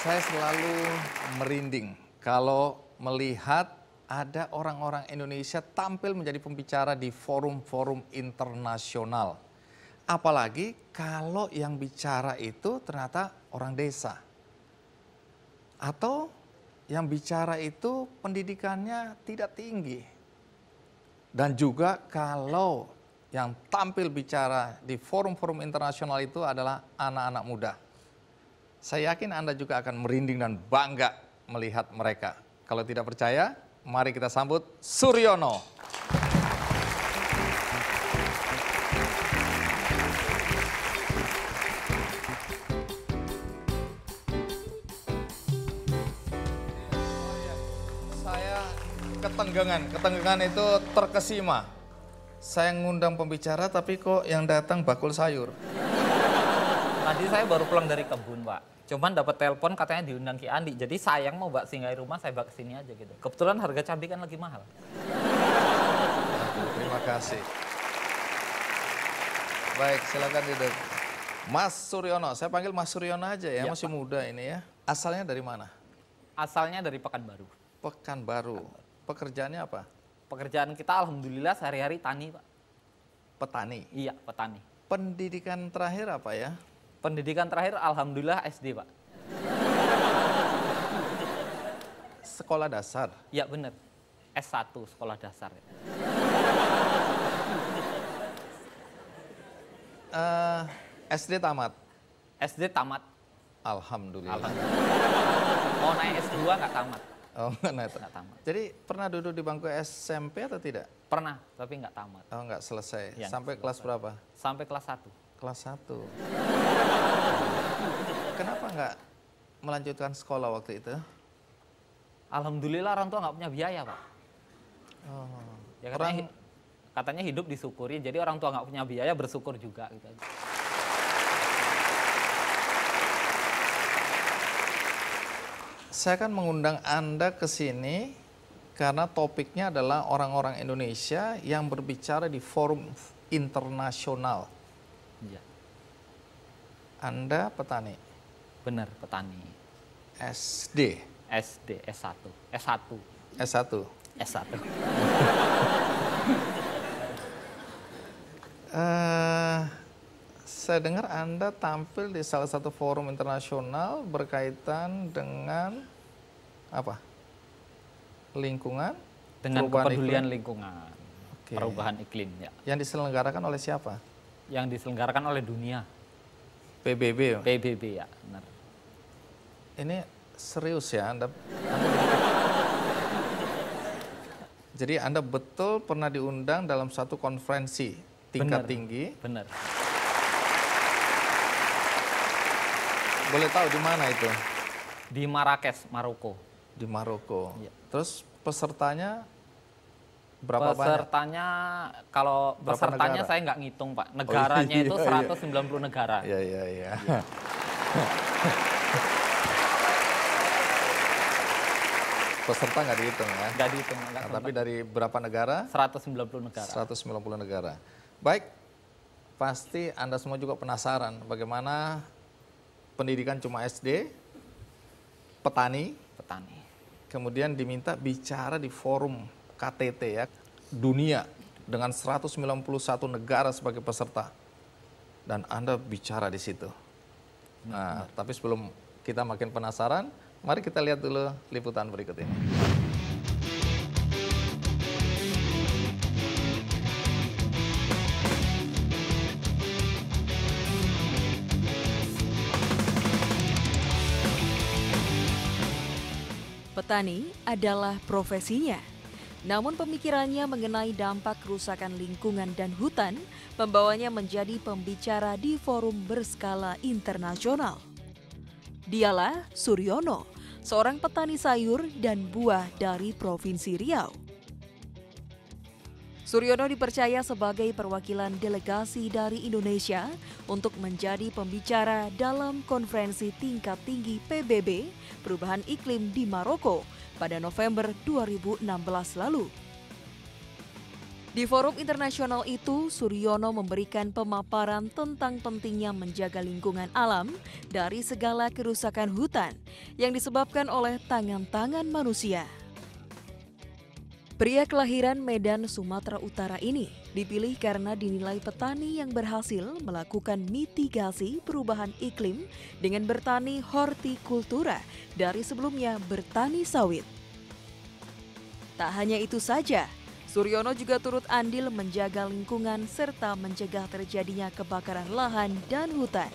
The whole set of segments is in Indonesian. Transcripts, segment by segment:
Saya selalu merinding kalau melihat ada orang-orang Indonesia tampil menjadi pembicara di forum-forum internasional. Apalagi kalau yang bicara itu ternyata orang desa. Atau yang bicara itu pendidikannya tidak tinggi. Dan juga kalau yang tampil bicara di forum-forum internasional itu adalah anak-anak muda saya yakin Anda juga akan merinding dan bangga melihat mereka. Kalau tidak percaya, mari kita sambut Suryono. Saya ketenggangan, ketenggangan itu terkesima. Saya ngundang pembicara tapi kok yang datang bakul sayur. Tadi saya baru pulang dari kebun, Pak. Cuman dapat telepon katanya diundang Ki Andi. Jadi sayang mau Mbak singgahi rumah, saya bak kesini aja gitu. Kebetulan harga cabai kan lagi mahal. Terima kasih. Baik, silakan duduk. Mas Suryono, saya panggil Mas Suryono aja ya, ya masih Pak. muda ini ya. Asalnya dari mana? Asalnya dari Pekanbaru. Pekanbaru. Pekanbaru. Pekerjaannya apa? Pekerjaan kita alhamdulillah sehari-hari tani, Pak. Petani? Iya, petani. Pendidikan terakhir apa ya? Pendidikan terakhir alhamdulillah SD, Pak. Sekolah dasar? Ya, benar. S1 sekolah dasar. Uh, eh, SD tamat. SD tamat. Alhamdulillah. Alhamdulillah. Mau naik S2 nggak tamat. Oh, nggak naik. Nggak tamat. Jadi pernah duduk di bangku SMP atau tidak? Pernah, tapi nggak tamat. Oh, nggak selesai. Ya, Sampai selesai. kelas berapa? Sampai kelas 1 kelas 1. Kenapa nggak melanjutkan sekolah waktu itu? Alhamdulillah orang tua nggak punya biaya, Pak. Oh. Ya, katanya, orang... katanya hidup disyukuri, jadi orang tua nggak punya biaya bersyukur juga. Gitu. Saya kan mengundang Anda ke sini karena topiknya adalah orang-orang Indonesia yang berbicara di forum internasional Iya. Anda petani? Benar, petani. SD? SD, S1. S1. S1? S1. uh, saya dengar Anda tampil di salah satu forum internasional berkaitan dengan apa? Lingkungan? Dengan kepedulian iklim. lingkungan. Okay. Perubahan iklim, ya. Yang diselenggarakan oleh siapa? yang diselenggarakan oleh dunia. PBB. Ya? PBB ya, benar. Ini serius ya Anda. Jadi Anda betul pernah diundang dalam satu konferensi tingkat bener, tinggi. Benar. Boleh tahu di mana itu? Di Marrakesh, Maroko. Di Maroko. Ya. Terus pesertanya Berapa pesertanya banyak? kalau Berapa pesertanya negara? saya nggak ngitung pak oh, negaranya oh, iya, itu 190 iya. negara iya iya iya peserta nggak dihitung ya nggak dihitung nah, tapi dari berapa negara 190 negara 190 negara baik pasti anda semua juga penasaran bagaimana pendidikan cuma SD petani petani kemudian diminta bicara di forum KTT ya, dunia dengan 191 negara sebagai peserta. Dan Anda bicara di situ. Nah, Benar. tapi sebelum kita makin penasaran, mari kita lihat dulu liputan berikut ini. Petani adalah profesinya. Namun pemikirannya mengenai dampak kerusakan lingkungan dan hutan membawanya menjadi pembicara di forum berskala internasional. Dialah Suryono, seorang petani sayur dan buah dari Provinsi Riau. Suryono dipercaya sebagai perwakilan delegasi dari Indonesia untuk menjadi pembicara dalam konferensi tingkat tinggi PBB perubahan iklim di Maroko pada November 2016 lalu. Di forum internasional itu, Suryono memberikan pemaparan tentang pentingnya menjaga lingkungan alam dari segala kerusakan hutan yang disebabkan oleh tangan-tangan manusia. Pria kelahiran Medan, Sumatera Utara ini Dipilih karena dinilai petani yang berhasil melakukan mitigasi perubahan iklim dengan bertani hortikultura dari sebelumnya bertani sawit. Tak hanya itu saja, Suryono juga turut andil menjaga lingkungan serta mencegah terjadinya kebakaran lahan dan hutan.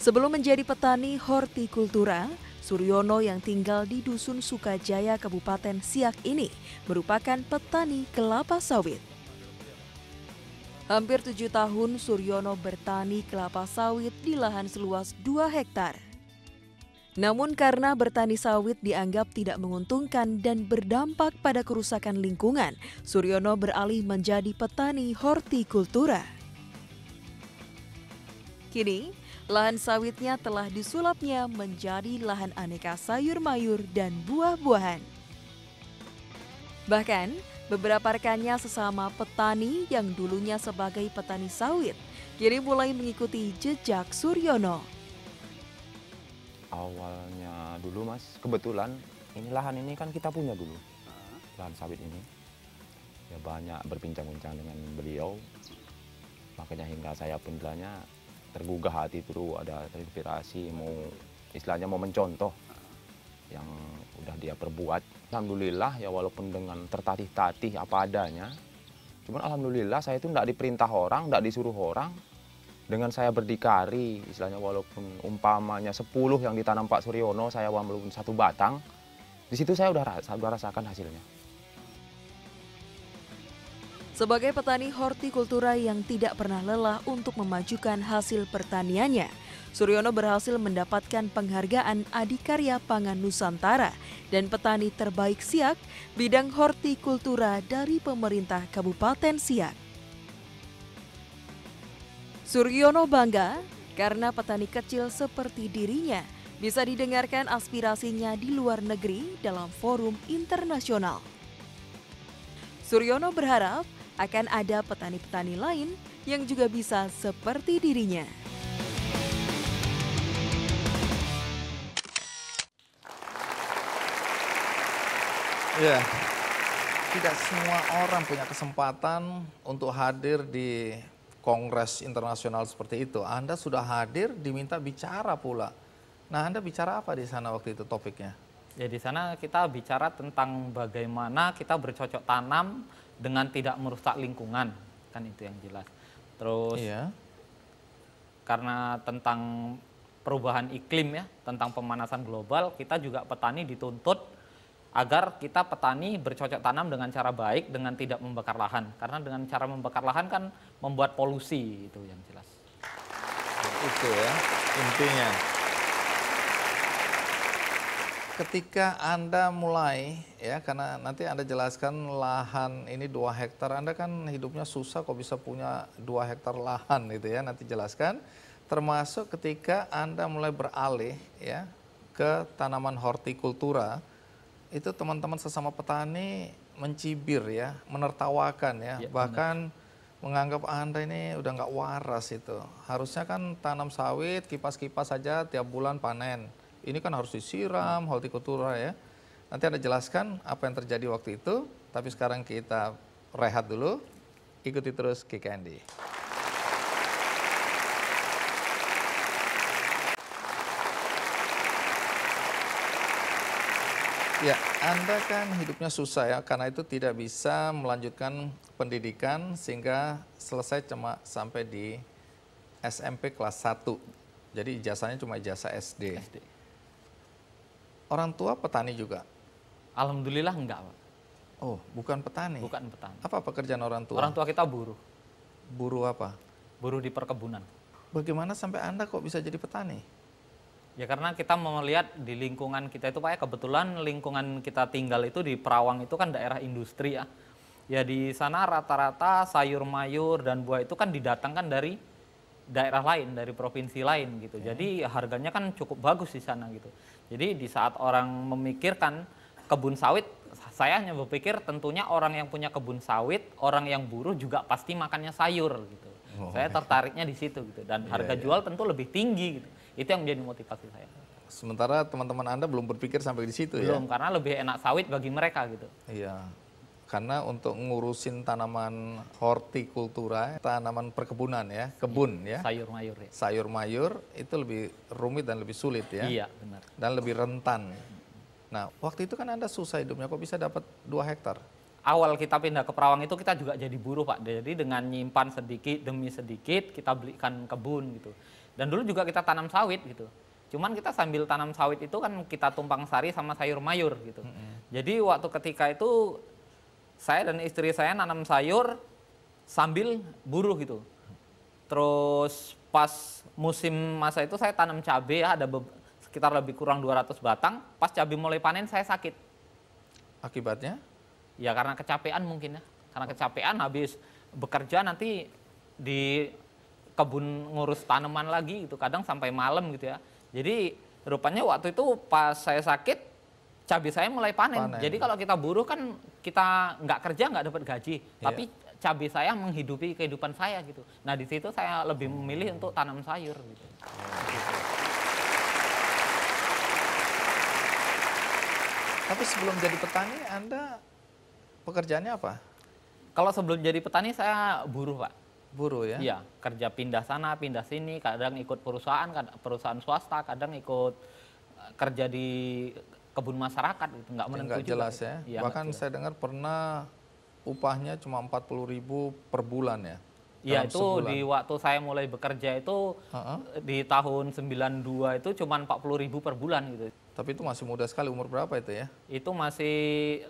Sebelum menjadi petani hortikultura, Suryono yang tinggal di Dusun Sukajaya, Kabupaten Siak ini merupakan petani kelapa sawit. Hampir tujuh tahun Suryono bertani kelapa sawit di lahan seluas dua hektar. Namun karena bertani sawit dianggap tidak menguntungkan dan berdampak pada kerusakan lingkungan, Suryono beralih menjadi petani hortikultura. Kini, Lahan sawitnya telah disulapnya menjadi lahan aneka sayur mayur dan buah-buahan. Bahkan, beberapa rekannya sesama petani yang dulunya sebagai petani sawit, kini mulai mengikuti jejak Suryono. Awalnya dulu mas, kebetulan ini lahan ini kan kita punya dulu, lahan sawit ini. Ya banyak berbincang-bincang dengan beliau, makanya hingga saya pun tergugah hati itu ada terinspirasi mau istilahnya mau mencontoh yang udah dia perbuat. Alhamdulillah ya walaupun dengan tertatih-tatih apa adanya, cuman alhamdulillah saya itu tidak diperintah orang, tidak disuruh orang. Dengan saya berdikari, istilahnya walaupun umpamanya 10 yang ditanam Pak Suryono, saya walaupun satu batang, di situ saya udah, rasa, udah rasakan hasilnya. Sebagai petani hortikultura yang tidak pernah lelah untuk memajukan hasil pertaniannya, Suryono berhasil mendapatkan penghargaan Adikarya Pangan Nusantara dan petani terbaik Siak bidang hortikultura dari pemerintah Kabupaten Siak. Suryono bangga karena petani kecil seperti dirinya bisa didengarkan aspirasinya di luar negeri dalam forum internasional. Suryono berharap akan ada petani-petani lain yang juga bisa seperti dirinya. Ya, yeah. tidak semua orang punya kesempatan untuk hadir di kongres internasional seperti itu. Anda sudah hadir, diminta bicara pula. Nah, Anda bicara apa di sana waktu itu topiknya? Ya, di sana kita bicara tentang bagaimana kita bercocok tanam dengan tidak merusak lingkungan kan itu yang jelas terus iya. karena tentang perubahan iklim ya tentang pemanasan global kita juga petani dituntut agar kita petani bercocok tanam dengan cara baik dengan tidak membakar lahan karena dengan cara membakar lahan kan membuat polusi itu yang jelas itu ya intinya ketika Anda mulai ya karena nanti Anda jelaskan lahan ini dua hektar Anda kan hidupnya susah kok bisa punya dua hektar lahan gitu ya nanti jelaskan termasuk ketika Anda mulai beralih ya ke tanaman hortikultura itu teman-teman sesama petani mencibir ya menertawakan ya, ya bahkan benar menganggap ah, Anda ini udah nggak waras itu. Harusnya kan tanam sawit, kipas-kipas saja tiap bulan panen ini kan harus disiram, hortikultura ya. Nanti Anda jelaskan apa yang terjadi waktu itu, tapi sekarang kita rehat dulu, ikuti terus KKND. Ya, Anda kan hidupnya susah ya, karena itu tidak bisa melanjutkan pendidikan sehingga selesai cuma sampai di SMP kelas 1. Jadi ijazahnya cuma ijazah SD. SD orang tua petani juga? Alhamdulillah enggak, Pak. Oh, bukan petani. Bukan petani. Apa pekerjaan orang tua? Orang tua kita buruh. Buruh apa? Buruh di perkebunan. Bagaimana sampai Anda kok bisa jadi petani? Ya karena kita melihat di lingkungan kita itu Pak ya kebetulan lingkungan kita tinggal itu di Perawang itu kan daerah industri ya. Ya di sana rata-rata sayur mayur dan buah itu kan didatangkan dari daerah lain dari provinsi lain gitu. Okay. Jadi harganya kan cukup bagus di sana gitu. Jadi di saat orang memikirkan kebun sawit, saya hanya berpikir tentunya orang yang punya kebun sawit, orang yang buruh juga pasti makannya sayur gitu. Oh, saya iya. tertariknya di situ gitu dan iya, harga iya. jual tentu lebih tinggi gitu. Itu yang menjadi motivasi saya. Sementara teman-teman Anda belum berpikir sampai di situ belum, ya. Belum karena lebih enak sawit bagi mereka gitu. Iya karena untuk ngurusin tanaman hortikultura, tanaman perkebunan ya, kebun ya. Sayur mayur ya. Sayur mayur itu lebih rumit dan lebih sulit ya. Iya, benar. Dan lebih rentan. Nah, waktu itu kan Anda susah hidupnya kok bisa dapat dua hektar? Awal kita pindah ke Perawang itu kita juga jadi buruh, Pak. Jadi dengan nyimpan sedikit demi sedikit kita belikan kebun gitu. Dan dulu juga kita tanam sawit gitu. Cuman kita sambil tanam sawit itu kan kita tumpang sari sama sayur mayur gitu. Mm -hmm. Jadi waktu ketika itu saya dan istri saya nanam sayur sambil buruh gitu. Terus pas musim masa itu saya tanam cabai ya ada sekitar lebih kurang 200 batang. Pas cabai mulai panen saya sakit. Akibatnya? Ya karena kecapean mungkin ya. Karena kecapean habis bekerja nanti di kebun ngurus tanaman lagi gitu. Kadang sampai malam gitu ya. Jadi rupanya waktu itu pas saya sakit cabai saya mulai panen. panen. Jadi kalau kita buruh kan kita nggak kerja nggak dapat gaji, yeah. tapi cabai saya menghidupi kehidupan saya gitu. Nah di situ saya lebih memilih untuk tanam sayur. Gitu. Tapi sebelum jadi petani, Anda pekerjaannya apa? Kalau sebelum jadi petani, saya buruh, Pak. Buruh ya? Iya, kerja pindah sana, pindah sini, kadang ikut perusahaan, kadang perusahaan swasta, kadang ikut eh, kerja di kebun masyarakat itu nggak menentu jelas gitu. ya, ya bahkan jelas. saya dengar pernah upahnya cuma 40 ribu per bulan ya ya itu sebulan. di waktu saya mulai bekerja itu uh -huh. di tahun 92 itu cuma 40 ribu per bulan gitu. Tapi itu masih muda sekali umur berapa itu ya? Itu masih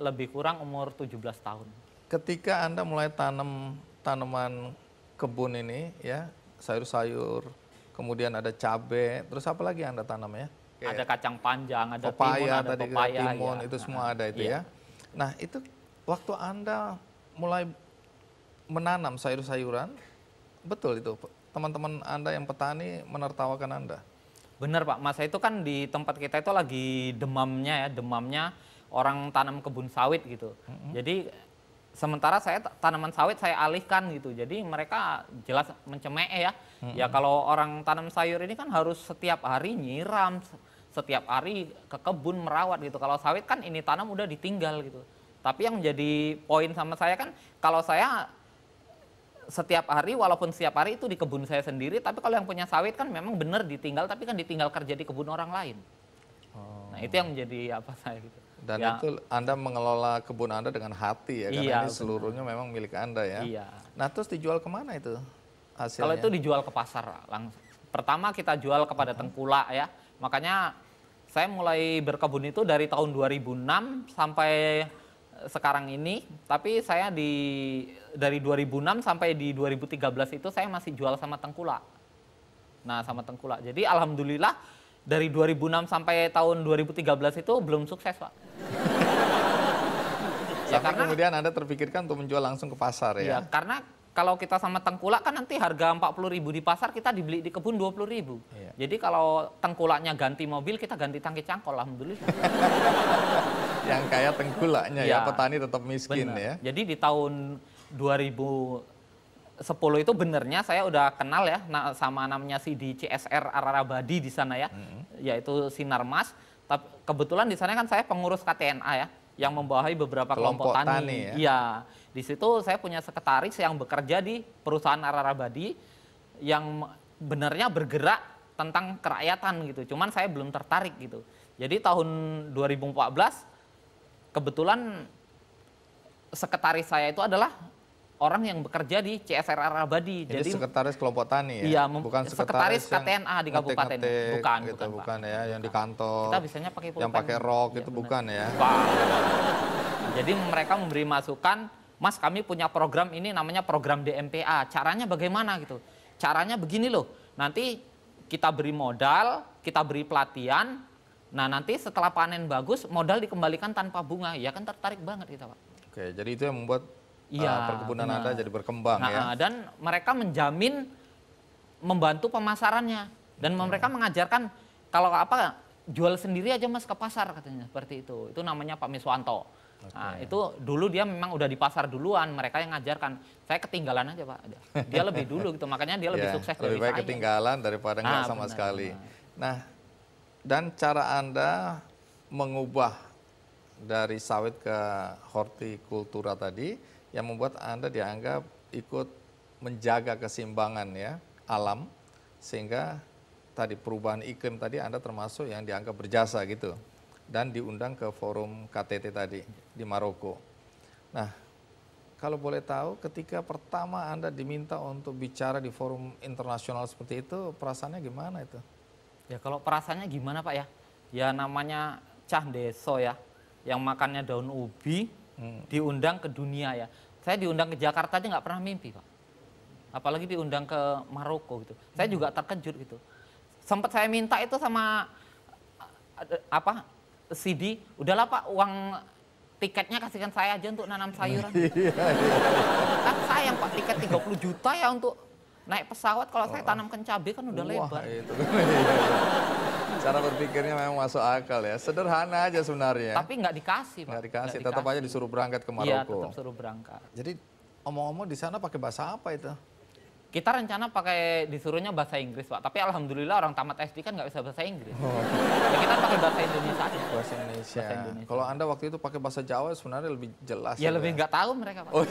lebih kurang umur 17 tahun. Ketika Anda mulai tanam tanaman kebun ini ya, sayur-sayur, kemudian ada cabai, terus apa lagi yang Anda tanam ya? Okay. Ada kacang panjang, ada pepaya, timun, ada pepaya. Ya. Timun, ya. itu semua ada itu yeah. ya. Nah itu waktu Anda mulai menanam sayur-sayuran, betul itu teman-teman Anda yang petani menertawakan Anda. Benar Pak, masa itu kan di tempat kita itu lagi demamnya ya, demamnya orang tanam kebun sawit gitu. Mm -hmm. Jadi sementara saya tanaman sawit saya alihkan gitu. Jadi mereka jelas mencemek ya. Mm -hmm. Ya kalau orang tanam sayur ini kan harus setiap hari nyiram, setiap hari ke kebun merawat gitu. Kalau sawit kan ini tanam udah ditinggal gitu. Tapi yang menjadi poin sama saya kan kalau saya setiap hari walaupun setiap hari itu di kebun saya sendiri, tapi kalau yang punya sawit kan memang benar ditinggal tapi kan ditinggal kerja di kebun orang lain. Oh. Nah, itu yang menjadi apa saya gitu. Dan ya. itu Anda mengelola kebun Anda dengan hati ya, karena iya, ini seluruhnya benar. memang milik Anda ya. Iya. Nah, terus dijual kemana itu hasilnya? Kalau itu dijual ke pasar langsung. Pertama kita jual kepada uh mm-hmm. -huh. tengkulak ya Makanya saya mulai berkebun itu dari tahun 2006 sampai eh, sekarang ini, tapi saya di dari 2006 sampai di 2013 itu saya masih jual sama tengkula. Nah, sama tengkula. Jadi alhamdulillah dari 2006 sampai tahun 2013 itu belum sukses, Pak. ya, karena, kemudian Anda terpikirkan untuk menjual langsung ke pasar ya? Ya, karena kalau kita sama tengkulak kan nanti harga 40 ribu di pasar kita dibeli di kebun 20 ribu. Iya. Jadi kalau tengkulaknya ganti mobil kita ganti tangki cangkol lah alhamdulillah. Yang kayak tengkulaknya ya, ya petani tetap miskin bener. ya. Jadi di tahun 2010 itu benernya saya udah kenal ya sama namanya si di CSR Ararabadi di sana ya, mm -hmm. yaitu Sinarmas. Tapi kebetulan di sana kan saya pengurus KTNA ya yang membawahi beberapa kelompok, kelompok tani. tani ya. Iya. Di situ saya punya sekretaris yang bekerja di perusahaan Ararabadi yang benarnya bergerak tentang kerakyatan gitu. Cuman saya belum tertarik gitu. Jadi tahun 2014 kebetulan sekretaris saya itu adalah orang yang bekerja di CSRR Abadi. Jadi, Jadi sekretaris kelompok tani ya? Iya, bukan sekretaris, sekretaris KTNA di kabupaten. Ngetik -ngetik, bukan, gitu, bukan, bukan ya, bukan. yang di kantor. Kita biasanya pakai Yang pakai rok ya, itu bener. bukan ya? Bukan. Jadi mereka memberi masukan, Mas kami punya program ini namanya program DMPA. Caranya bagaimana gitu? Caranya begini loh, nanti kita beri modal, kita beri pelatihan, nah nanti setelah panen bagus modal dikembalikan tanpa bunga, ya kan tertarik banget kita Pak. Oke, jadi itu yang membuat ya, perkebunan benar. Anda jadi berkembang ya. nah, ya. Dan mereka menjamin membantu pemasarannya dan hmm. mereka mengajarkan kalau apa jual sendiri aja mas ke pasar katanya seperti itu. Itu namanya Pak Miswanto. Okay. Nah, itu dulu dia memang udah di pasar duluan, mereka yang ngajarkan. Saya ketinggalan aja, Pak. Dia lebih dulu gitu, makanya dia lebih yeah, sukses lebih dari baik saya. ketinggalan daripada nggak nah, sama benar, sekali. Benar. Nah, dan cara Anda mengubah dari sawit ke hortikultura tadi yang membuat Anda dianggap ikut menjaga keseimbangan ya alam sehingga tadi perubahan iklim tadi Anda termasuk yang dianggap berjasa gitu dan diundang ke forum KTT tadi di Maroko. Nah, kalau boleh tahu ketika pertama Anda diminta untuk bicara di forum internasional seperti itu perasaannya gimana itu? Ya kalau perasaannya gimana Pak ya? Ya namanya cah deso ya, yang makannya daun ubi, diundang ke dunia ya. Saya diundang ke Jakarta aja nggak pernah mimpi pak, apalagi diundang ke Maroko gitu. Saya hmm. juga terkejut gitu. Sempat saya minta itu sama eh, eh, apa CD, udahlah pak uang tiketnya kasihkan saya aja untuk nanam sayuran. Iya, iya, iya. kan sayang pak tiket 30 juta ya untuk naik pesawat kalau oh. saya tanamkan cabai kan udah Wah, lebar. Itu. Cara berpikirnya memang masuk akal ya. Sederhana aja sebenarnya. Tapi nggak dikasih, Pak. Nggak dikasih, tetap aja disuruh berangkat ke iya, Maroko. Iya, tetap suruh berangkat. Jadi omong-omong di sana pakai bahasa apa itu? Kita rencana pakai disuruhnya bahasa Inggris, Pak. Tapi alhamdulillah orang tamat SD kan nggak bisa bahasa Inggris. Oh. Ya, kita pakai bahasa Indonesia aja. Bahasa Indonesia. Indonesia. Kalau Anda waktu itu pakai bahasa Jawa sebenarnya lebih jelas. Ya, ya lebih nggak tahu mereka, Pak. Oh,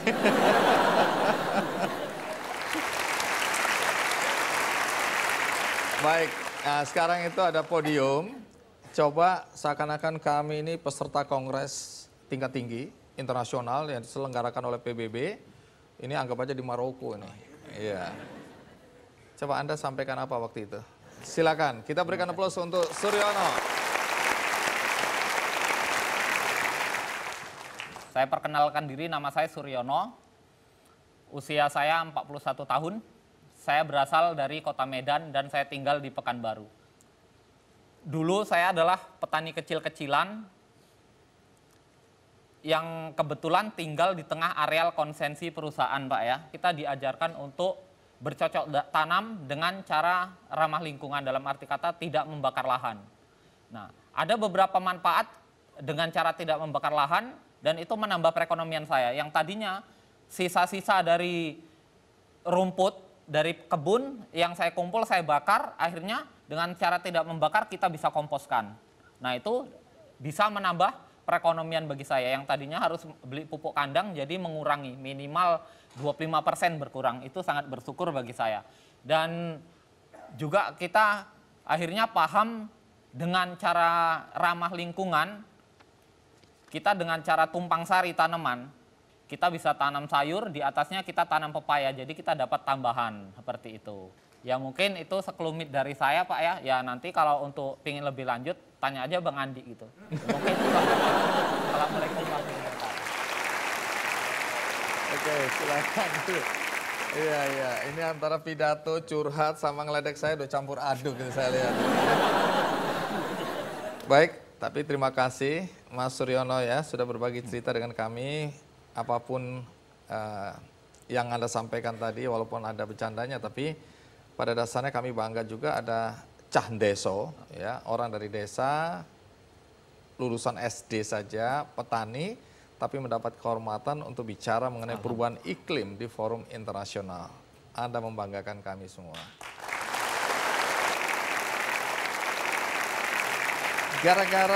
Baik, Nah, sekarang itu ada podium. Coba seakan-akan kami ini peserta kongres tingkat tinggi internasional yang diselenggarakan oleh PBB. Ini anggap aja di Maroko ini. Iya. Coba Anda sampaikan apa waktu itu? Silakan. Kita berikan aplaus untuk Suryono. Saya perkenalkan diri, nama saya Suryono. Usia saya 41 tahun. Saya berasal dari kota Medan dan saya tinggal di Pekanbaru. Dulu saya adalah petani kecil-kecilan yang kebetulan tinggal di tengah areal konsensi perusahaan, Pak ya. Kita diajarkan untuk bercocok tanam dengan cara ramah lingkungan dalam arti kata tidak membakar lahan. Nah, ada beberapa manfaat dengan cara tidak membakar lahan dan itu menambah perekonomian saya. Yang tadinya sisa-sisa dari rumput dari kebun yang saya kumpul saya bakar akhirnya dengan cara tidak membakar kita bisa komposkan. Nah itu bisa menambah perekonomian bagi saya yang tadinya harus beli pupuk kandang jadi mengurangi minimal 25% berkurang itu sangat bersyukur bagi saya. Dan juga kita akhirnya paham dengan cara ramah lingkungan kita dengan cara tumpang sari tanaman kita bisa tanam sayur, di atasnya kita tanam pepaya, jadi kita dapat tambahan seperti itu. Ya mungkin itu sekelumit dari saya Pak ya, ya nanti kalau untuk ingin lebih lanjut, tanya aja Bang Andi gitu. Mungkin Assalamualaikum warahmatullahi Oke, silakan. Iya, iya. Ini antara pidato, curhat, sama ngeledek saya udah campur aduk gitu saya lihat. Baik, tapi terima kasih Mas Suryono ya sudah berbagi cerita dengan kami apapun uh, yang Anda sampaikan tadi, walaupun ada bercandanya, tapi pada dasarnya kami bangga juga ada cah deso, ya, orang dari desa, lulusan SD saja, petani, tapi mendapat kehormatan untuk bicara mengenai perubahan iklim di forum internasional. Anda membanggakan kami semua. Gara-gara